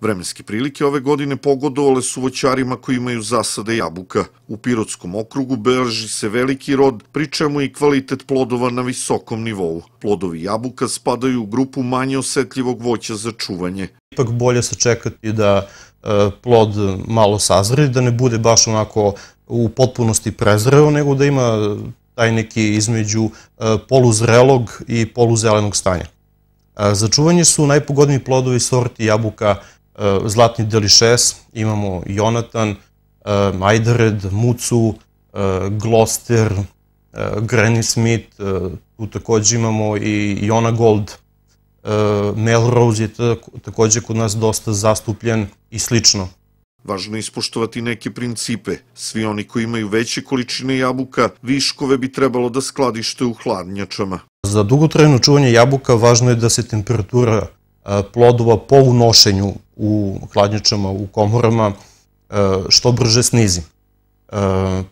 Vremenske prilike ove godine pogodovale su voćarima koji imaju zasade jabuka. U Pirotskom okrugu beleži se veliki rod, pričemu i kvalitet plodova na visokom nivou. Plodovi jabuka spadaju u grupu manje osetljivog voća za čuvanje. Ipak bolje se čekati da e, plod malo sazri, da ne bude baš onako u potpunosti prezreo, nego da ima taj neki između e, poluzrelog i poluzelenog stanja. E, za čuvanje su najpogodniji plodovi sorti jabuka Eh, Zlatni Delišes, imamo Jonatan, eh, Ajdered, Mucu, eh, Gloster, Granny Smith, tu takođe imamo i Jona Gold, Melrose je takođe kod nas dosta zastupljen i slično. Važno je ispoštovati neke principe. Svi oni koji imaju veće količine jabuka, viškove bi trebalo da skladište u hladnjačama. Za dugotrajno čuvanje jabuka važno je da se temperatura E, plodova po unošenju u hladnjačama, u komorama, e, što brže snizi. E,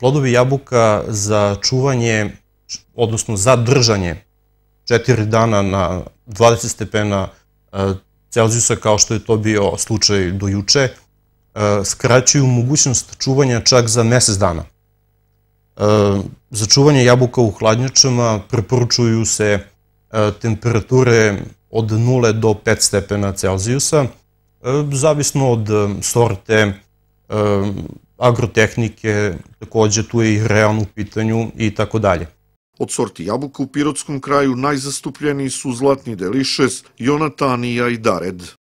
plodovi jabuka za čuvanje, odnosno za držanje 4 dana na 20 stepena Celzijusa, kao što je to bio slučaj do juče, skraćuju mogućnost čuvanja čak za mesec dana. Za čuvanje jabuka u hladnjačama preporučuju se temperature od 0 do 5 stepena Celzijusa, e, zavisno od e, sorte, e, agrotehnike, takođe tu je i realno u pitanju i tako dalje. Od sorti jabuka u pirotskom kraju najzastupljeniji su zlatni delišes, jonatanija i dared.